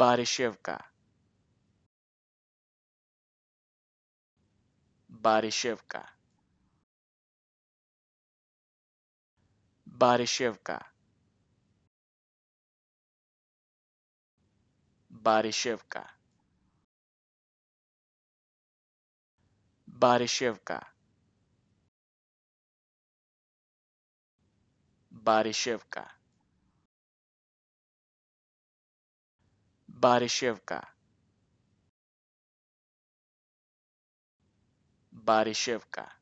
Barishevka Barishevka Barishevka Barishevka Barishevka Barishevka Barishevka Barishevka